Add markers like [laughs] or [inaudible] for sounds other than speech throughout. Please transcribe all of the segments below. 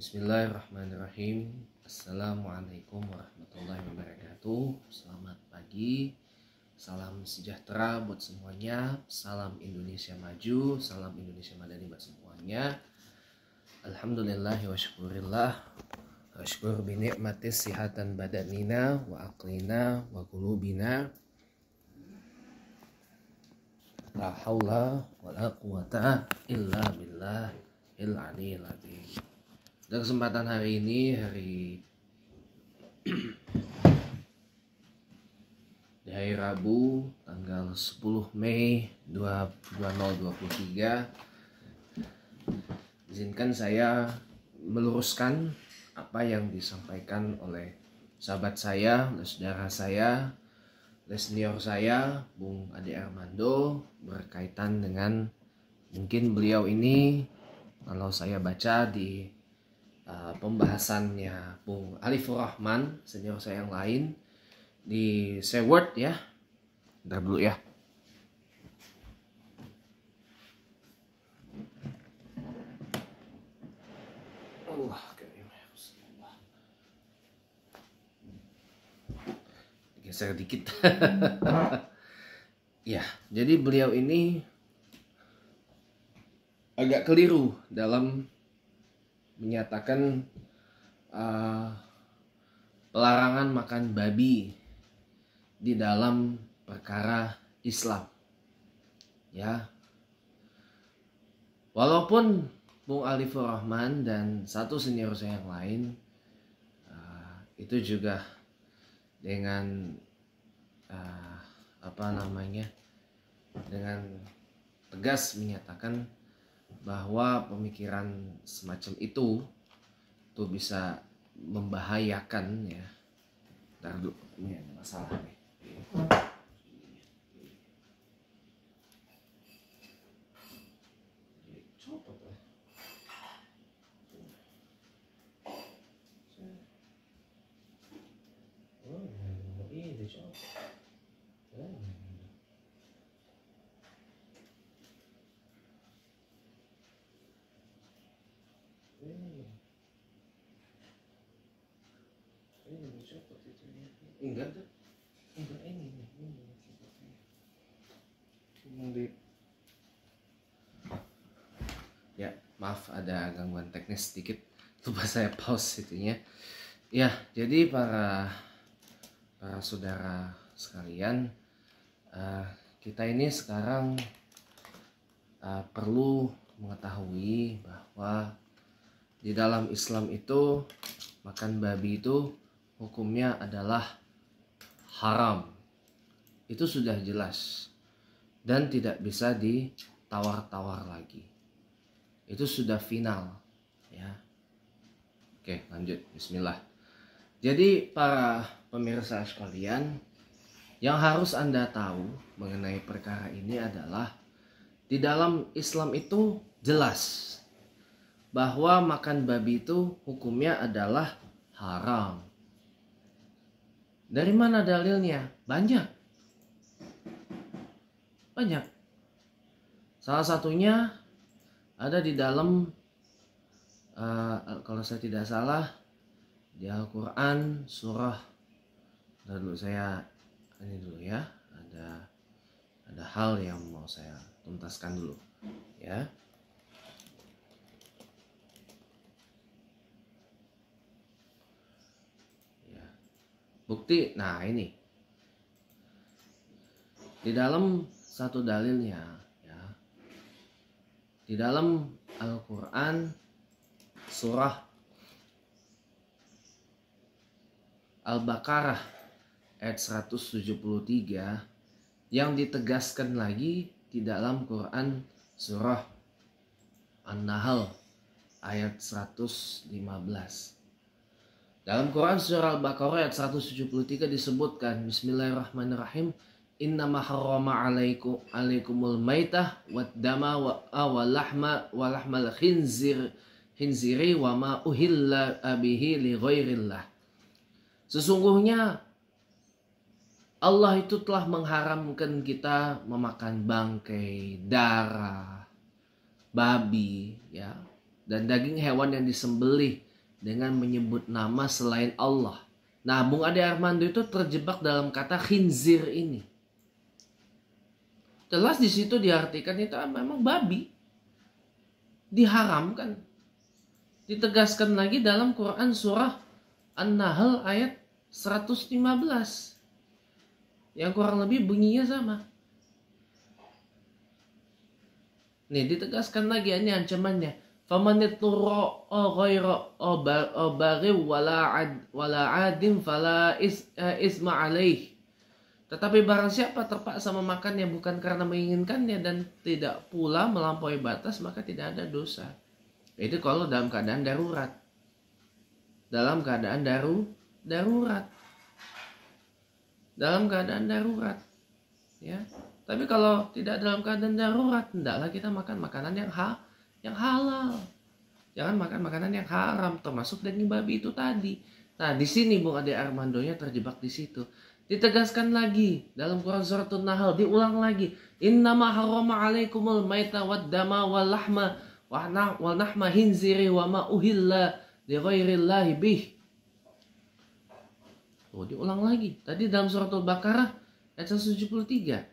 Bismillahirrahmanirrahim. Assalamualaikum warahmatullahi wabarakatuh. Selamat pagi. Salam sejahtera buat semuanya. Salam Indonesia maju, salam Indonesia madani buat semuanya. Alhamdulillah wa syukurillah. Wa syukur binikmatis sihatan badanina wa aqlina wa qulubina. La haula wa la quwata illa billah il aliyil pada kesempatan hari ini, hari [clears throat] di hari Rabu tanggal 10 Mei 2023 izinkan saya meluruskan apa yang disampaikan oleh sahabat saya, oleh saudara saya, oleh senior saya, Bung Ade Armando berkaitan dengan mungkin beliau ini kalau saya baca di Eh, pembahasannya Bung Alif Rahman, senior saya yang lain di Seward ya. Udah dulu ya. Allah uh, geser dikit [laughs] ya jadi beliau ini agak keliru dalam menyatakan uh, pelarangan makan babi di dalam perkara Islam. Ya. Walaupun Bung Ali Rahman dan satu senior saya yang lain uh, itu juga dengan uh, apa namanya dengan tegas menyatakan bahwa pemikiran semacam itu tuh bisa membahayakan ya. Ntar dulu, ini ada masalah nih. enggak ini ini ya maaf ada gangguan teknis sedikit lupa saya pause itunya ya jadi para para saudara sekalian uh, kita ini sekarang uh, perlu mengetahui bahwa di dalam Islam itu makan babi itu hukumnya adalah haram. Itu sudah jelas dan tidak bisa ditawar-tawar lagi. Itu sudah final, ya. Oke, lanjut. Bismillah. Jadi para pemirsa sekalian, yang harus Anda tahu mengenai perkara ini adalah di dalam Islam itu jelas bahwa makan babi itu hukumnya adalah haram. Dari mana dalilnya? Banyak. Banyak. Salah satunya ada di dalam uh, kalau saya tidak salah di Al-Qur'an surah dulu saya ini dulu ya. Ada ada hal yang mau saya tuntaskan dulu ya. Bukti, nah ini. Di dalam satu dalilnya, ya. Di dalam Al-Quran surah Al-Baqarah ayat 173 yang ditegaskan lagi di dalam Quran surah An-Nahl ayat 115. Dalam Quran surah Al-Baqarah ayat 173 disebutkan Bismillahirrahmanirrahim Inna maharrama alaikum alaikumul maitah wad dama wa ah, walahma walahmal khinzir khinziri wa ma uhilla abihi li ghairillah. Sesungguhnya Allah itu telah mengharamkan kita memakan bangkai, darah, babi, ya, dan daging hewan yang disembelih dengan menyebut nama selain Allah. Nah, Bung Ade Armando itu terjebak dalam kata khinzir ini. Jelas di situ diartikan itu memang babi. Diharamkan. Ditegaskan lagi dalam Quran surah An-Nahl ayat 115. Yang kurang lebih bunyinya sama. Nih ditegaskan lagi ini ancamannya faman yatura ghayra eh, baghi wala ad wala adim fala eh, isma alaih tetapi barang siapa terpaksa memakan yang bukan karena menginginkannya dan tidak pula melampaui batas maka tidak ada dosa itu kalau dalam keadaan darurat dalam keadaan daru darurat dalam keadaan darurat ya tapi kalau tidak dalam keadaan darurat hendaklah kita makan makanan yang ha yang halal. Jangan makan makanan yang haram termasuk daging babi itu tadi. Nah, di sini Bung Ade Armandonya terjebak di situ. Ditegaskan lagi dalam Quran surat An-Nahl, diulang lagi. Innama harrama alaikumul maita wad dama wal lahma wa nahma hinziri wa ma uhilla li ghairillahi bih. Oh diulang lagi. Tadi dalam surat Al-Baqarah ayat 173.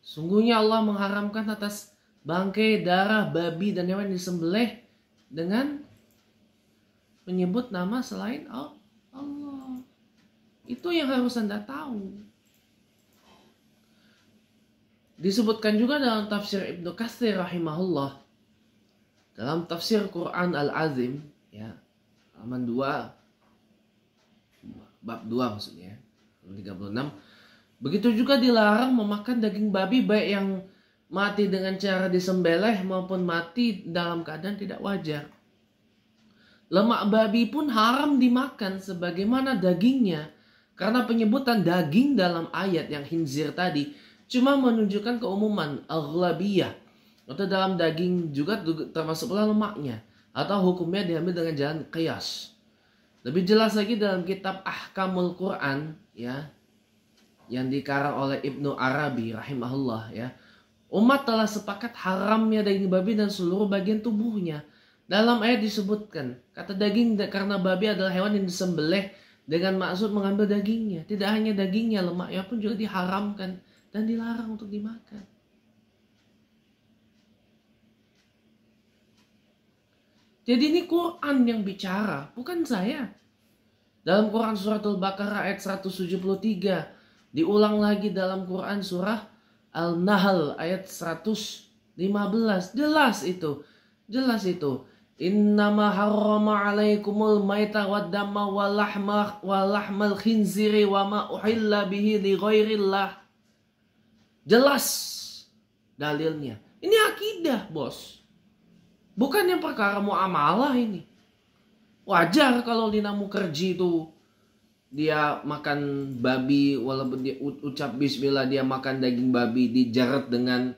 Sungguhnya Allah mengharamkan atas bangkai, darah, babi, dan hewan disembelih dengan menyebut nama selain Allah. Itu yang harus Anda tahu. Disebutkan juga dalam tafsir Ibnu Katsir rahimahullah. Dalam tafsir Quran Al-Azim, ya, halaman 2, bab 2 maksudnya, 36. Begitu juga dilarang memakan daging babi baik yang mati dengan cara disembelih maupun mati dalam keadaan tidak wajar. Lemak babi pun haram dimakan sebagaimana dagingnya karena penyebutan daging dalam ayat yang hinzir tadi cuma menunjukkan keumuman aghlabiyah atau dalam daging juga termasuklah lemaknya atau hukumnya diambil dengan jalan qiyas. Lebih jelas lagi dalam kitab Ahkamul Quran ya yang dikarang oleh Ibnu Arabi rahimahullah ya Umat telah sepakat haramnya daging babi dan seluruh bagian tubuhnya. Dalam ayat disebutkan, kata daging karena babi adalah hewan yang disembelih dengan maksud mengambil dagingnya. Tidak hanya dagingnya, lemaknya pun juga diharamkan dan dilarang untuk dimakan. Jadi ini Quran yang bicara, bukan saya. Dalam Quran surat Al-Baqarah ayat 173, diulang lagi dalam Quran surah Al-Nahl ayat 115 jelas itu jelas itu Innama harrama alaikumul maita wa dama wa lahmal khinziri wa ma uhilla bihi li ghairillah. Jelas dalilnya. Ini akidah, Bos. Bukan yang perkara muamalah ini. Wajar kalau Lina Mukerji itu dia makan babi walaupun dia ucap bismillah dia makan daging babi dijerat dengan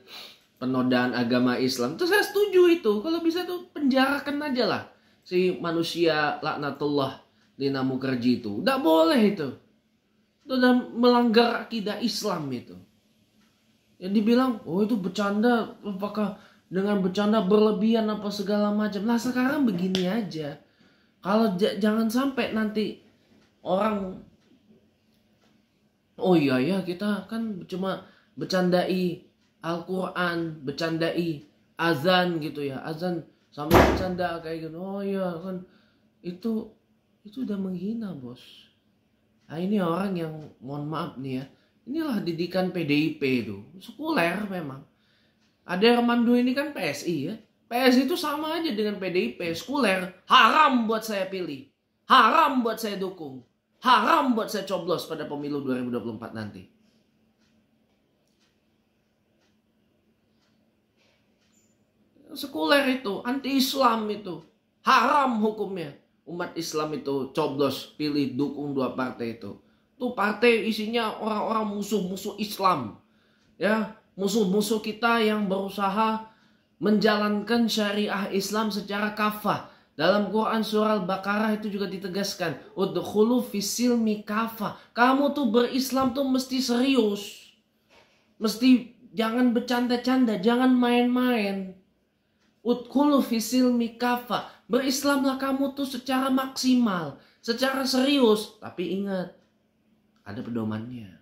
penodaan agama Islam Terus saya setuju itu kalau bisa tuh penjarakan aja lah si manusia laknatullah lina mukerji itu tidak boleh itu itu udah melanggar akidah Islam itu yang dibilang oh itu bercanda apakah dengan bercanda berlebihan apa segala macam lah sekarang begini aja kalau jangan sampai nanti orang oh iya ya kita kan cuma bercandai Al-Quran, bercandai azan gitu ya, azan sama bercanda kayak gitu. Oh iya kan itu itu udah menghina bos. Nah ini orang yang mohon maaf nih ya, inilah didikan PDIP itu, sekuler memang. Ada Armando ini kan PSI ya, PSI itu sama aja dengan PDIP, sekuler, haram buat saya pilih, haram buat saya dukung. Haram buat saya coblos pada pemilu 2024 nanti. Sekuler itu, anti-Islam itu. Haram hukumnya. Umat Islam itu coblos, pilih, dukung dua partai itu. Itu partai isinya orang-orang musuh-musuh Islam. Ya, musuh-musuh kita yang berusaha menjalankan syariah Islam secara kafah dalam Quran surah Al-Baqarah itu juga ditegaskan. Udkhulu fisil mikafa. Kamu tuh berislam tuh mesti serius. Mesti jangan bercanda-canda, jangan main-main. Udkhulu fisil mikafa. Berislamlah kamu tuh secara maksimal, secara serius. Tapi ingat, ada pedomannya.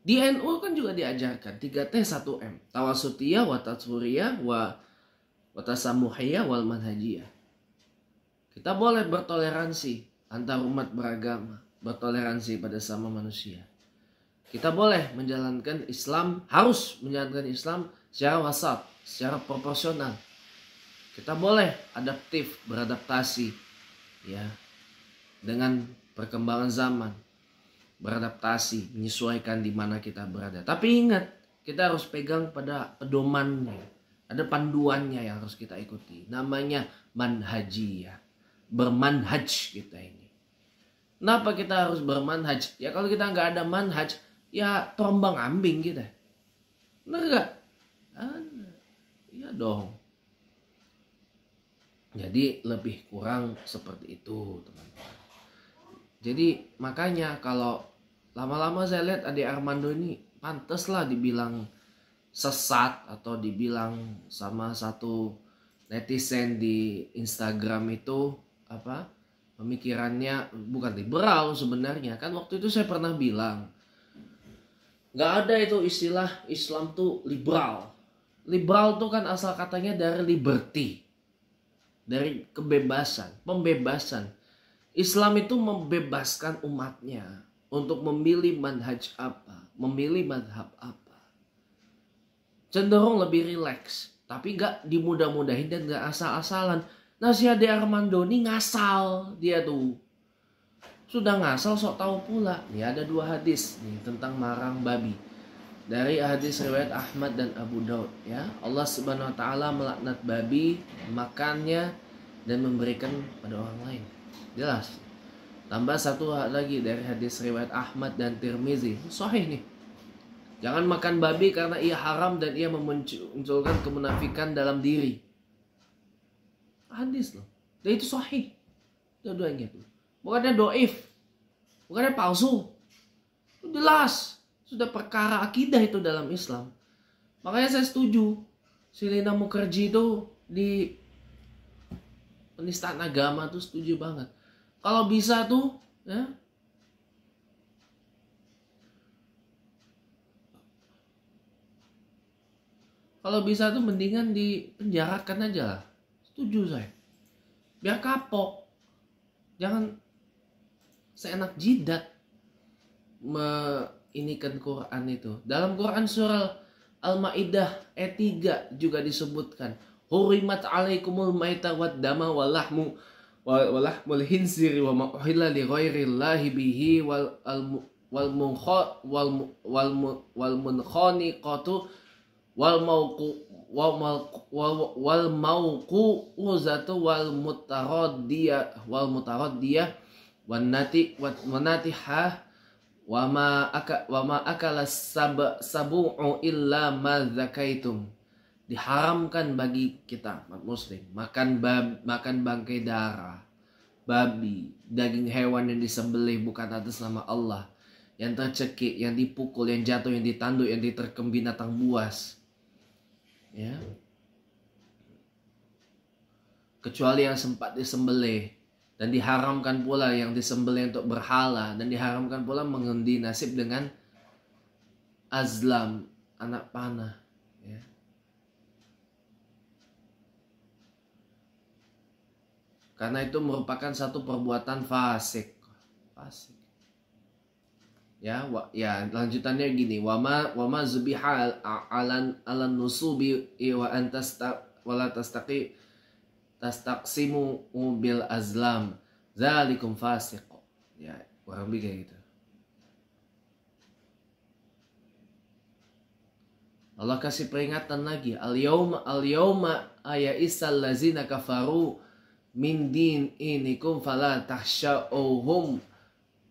Di NU kan juga diajarkan 3T 1M. Tawasutiyah, wa tatsuriyah, wa watasamuhiyah wal manhajiyah. Kita boleh bertoleransi antar umat beragama, bertoleransi pada sama manusia. Kita boleh menjalankan Islam, harus menjalankan Islam secara wasat, secara proporsional. Kita boleh adaptif, beradaptasi ya dengan perkembangan zaman, beradaptasi, menyesuaikan di mana kita berada. Tapi ingat, kita harus pegang pada pedomannya ada panduannya yang harus kita ikuti. Namanya manhaji ya. Bermanhaj kita ini. Kenapa kita harus bermanhaj? Ya kalau kita nggak ada manhaj, ya terombang ambing kita. Benar nggak? Iya dong. Jadi lebih kurang seperti itu teman-teman. Jadi makanya kalau lama-lama saya lihat adik Armando ini pantas lah dibilang sesat atau dibilang sama satu netizen di Instagram itu apa pemikirannya bukan liberal sebenarnya kan waktu itu saya pernah bilang nggak ada itu istilah Islam tuh liberal liberal tuh kan asal katanya dari liberty dari kebebasan pembebasan Islam itu membebaskan umatnya untuk memilih manhaj apa memilih madhab apa cenderung lebih rileks tapi gak dimudah-mudahin dan gak asal-asalan nah si Ade Armando ini ngasal dia tuh sudah ngasal sok tahu pula nih ada dua hadis nih tentang marang babi dari hadis riwayat Ahmad dan Abu Daud ya Allah Subhanahu wa taala melaknat babi makannya dan memberikan pada orang lain jelas tambah satu lagi dari hadis riwayat Ahmad dan Tirmizi sahih nih Jangan makan babi karena ia haram dan ia memunculkan kemunafikan dalam diri. Hadis loh. Dan itu sahih. itu doanya itu. Bukannya doif. Bukannya palsu. Itu jelas. Sudah perkara akidah itu dalam Islam. Makanya saya setuju. Silina Mukherjee itu di penistaan agama tuh setuju banget. Kalau bisa tuh ya, kalau bisa tuh mendingan di dipenjarakan aja lah setuju saya biar kapok jangan seenak jidat ini kan Quran itu dalam Quran surah Al-Maidah ayat 3 juga disebutkan hurimat alaikumul maita wad dama walahmu walahmul hinsir wa uhilla li ghairillahi bihi wal al wal munkhot wal wal wal munkhani qatu wal mauku wal wal wal mauku uzatu wal dia wal dia wan nati wan ha wama aka wama akala sab, sabu'u illa ma zakaitum diharamkan bagi kita muslim makan bab, makan bangkai darah babi daging hewan yang disembelih bukan atas nama Allah yang tercekik yang dipukul yang jatuh yang ditandu yang diterkam binatang buas ya kecuali yang sempat disembelih dan diharamkan pula yang disembelih untuk berhala dan diharamkan pula mengundi nasib dengan azlam anak panah ya. karena itu merupakan satu perbuatan fasik fasik ya wa, ya lanjutannya gini wama wama zubiha alan alan nusubi wa antas tak wala tas taksimu mobil azlam zalikum fasik ya kurang lebih kayak gitu Allah kasih peringatan lagi al yoma al ayat isal lazina kafaru min din inikum fala ohum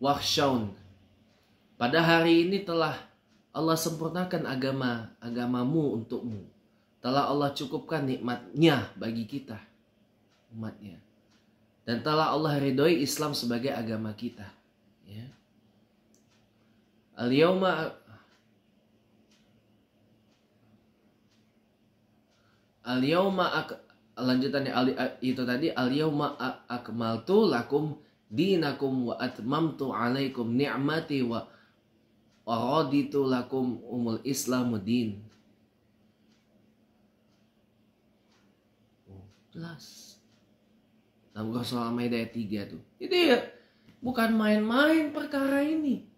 wakhshaun pada hari ini telah Allah sempurnakan agama, agamamu untukmu. Telah Allah cukupkan nikmatnya bagi kita, umatnya. Dan telah Allah ridhoi Islam sebagai agama kita. Ya. Al-yawma Al-yawma ak, lanjutannya al, itu tadi al-yawma akmaltu lakum dinakum wa atmamtu alaikum ni'mati wa wa lakum umul islamu din oh, jelas dalam nah, soal Maida ayat 3 tuh jadi ya bukan main-main perkara ini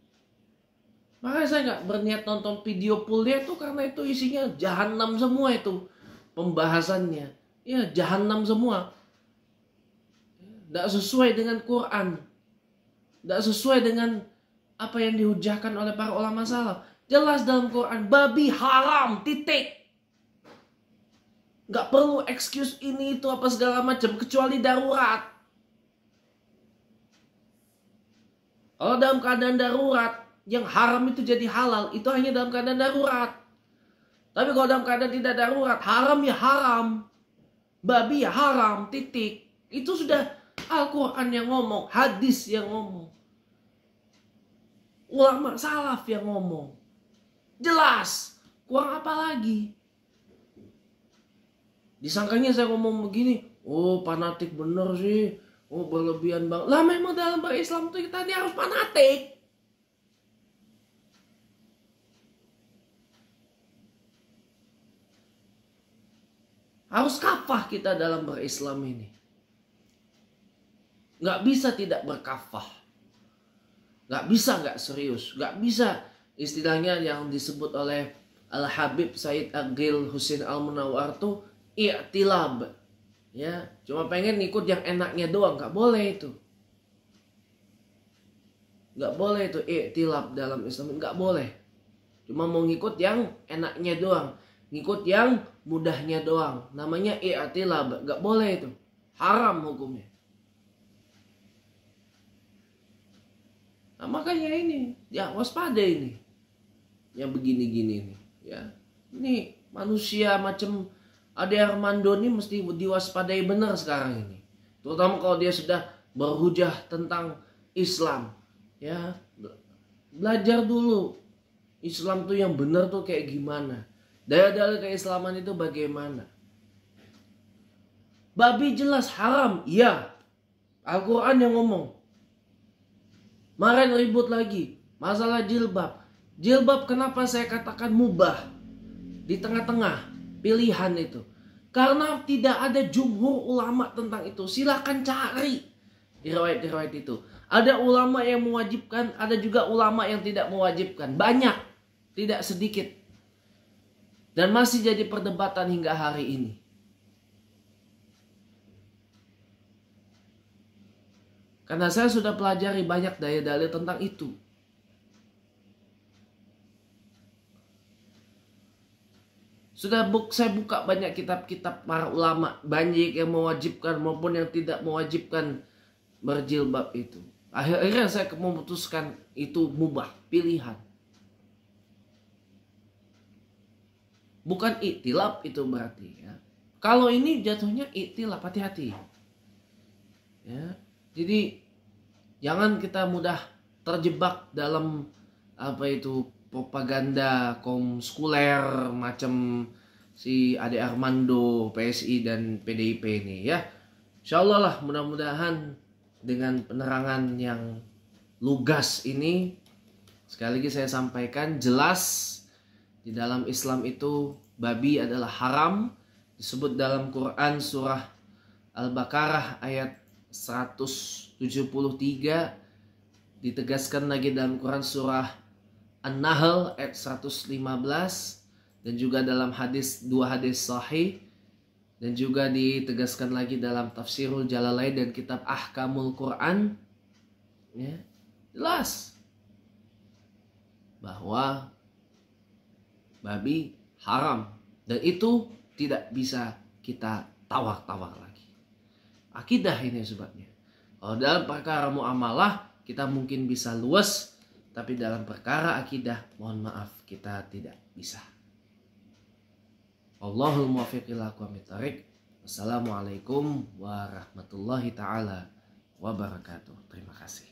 makanya saya nggak berniat nonton video pool dia tuh karena itu isinya jahanam semua itu pembahasannya ya jahanam semua tidak sesuai dengan Quran tidak sesuai dengan apa yang dihujahkan oleh para ulama salaf. Jelas dalam Quran, babi haram, titik. nggak perlu excuse ini itu apa segala macam, kecuali darurat. Kalau dalam keadaan darurat, yang haram itu jadi halal, itu hanya dalam keadaan darurat. Tapi kalau dalam keadaan tidak darurat, haram ya haram. Babi ya haram, titik. Itu sudah Al-Quran yang ngomong, hadis yang ngomong ulama salaf yang ngomong. Jelas, kurang apa lagi? Disangkanya saya ngomong begini, oh fanatik bener sih, oh berlebihan banget. Lah memang dalam berislam tuh kita ini harus fanatik. Harus kafah kita dalam berislam ini. Nggak bisa tidak berkafah gak bisa nggak serius gak bisa istilahnya yang disebut oleh Al Habib Said Agil Husin Al Munawar tuh i'tilab ya cuma pengen ikut yang enaknya doang gak boleh itu gak boleh itu i'tilab dalam Islam gak boleh cuma mau ngikut yang enaknya doang ngikut yang mudahnya doang namanya i'tilab gak boleh itu haram hukumnya Nah, makanya ini ya waspada ini yang begini-gini ini, ya. Ini manusia macam ada Armando ini mesti diwaspadai benar sekarang ini. Terutama kalau dia sudah berhujah tentang Islam ya. Belajar dulu Islam tuh yang benar tuh kayak gimana. Daya-daya keislaman itu bagaimana. Babi jelas haram, iya. Al-Quran yang ngomong Kemarin ribut lagi masalah jilbab. Jilbab kenapa saya katakan mubah? Di tengah-tengah pilihan itu. Karena tidak ada jumhur ulama tentang itu. Silahkan cari di riwayat-riwayat itu. Ada ulama yang mewajibkan, ada juga ulama yang tidak mewajibkan. Banyak, tidak sedikit. Dan masih jadi perdebatan hingga hari ini. Karena saya sudah pelajari banyak daya dalil tentang itu. Sudah buk, saya buka banyak kitab-kitab para ulama, banyak yang mewajibkan maupun yang tidak mewajibkan berjilbab itu. Akhirnya saya memutuskan itu mubah, pilihan. Bukan itilap itu berarti ya. Kalau ini jatuhnya itilap, hati-hati. Ya. Jadi jangan kita mudah terjebak dalam apa itu propaganda komskuler macam si Ade Armando PSI dan PDIP ini ya Insya Allah lah mudah-mudahan dengan penerangan yang lugas ini sekali lagi saya sampaikan jelas di dalam Islam itu babi adalah haram disebut dalam Quran surah Al-Baqarah ayat 173 ditegaskan lagi dalam Quran surah An-Nahl ayat 115 dan juga dalam hadis dua hadis sahih dan juga ditegaskan lagi dalam tafsirul jalalai dan kitab Ahkamul Quran ya jelas bahwa babi haram dan itu tidak bisa kita tawar-tawar akidah ini sebabnya. Kalau dalam perkara muamalah kita mungkin bisa luas, tapi dalam perkara akidah mohon maaf kita tidak bisa. Allahul muwaffiq ila Wassalamualaikum warahmatullahi taala wabarakatuh. Terima kasih.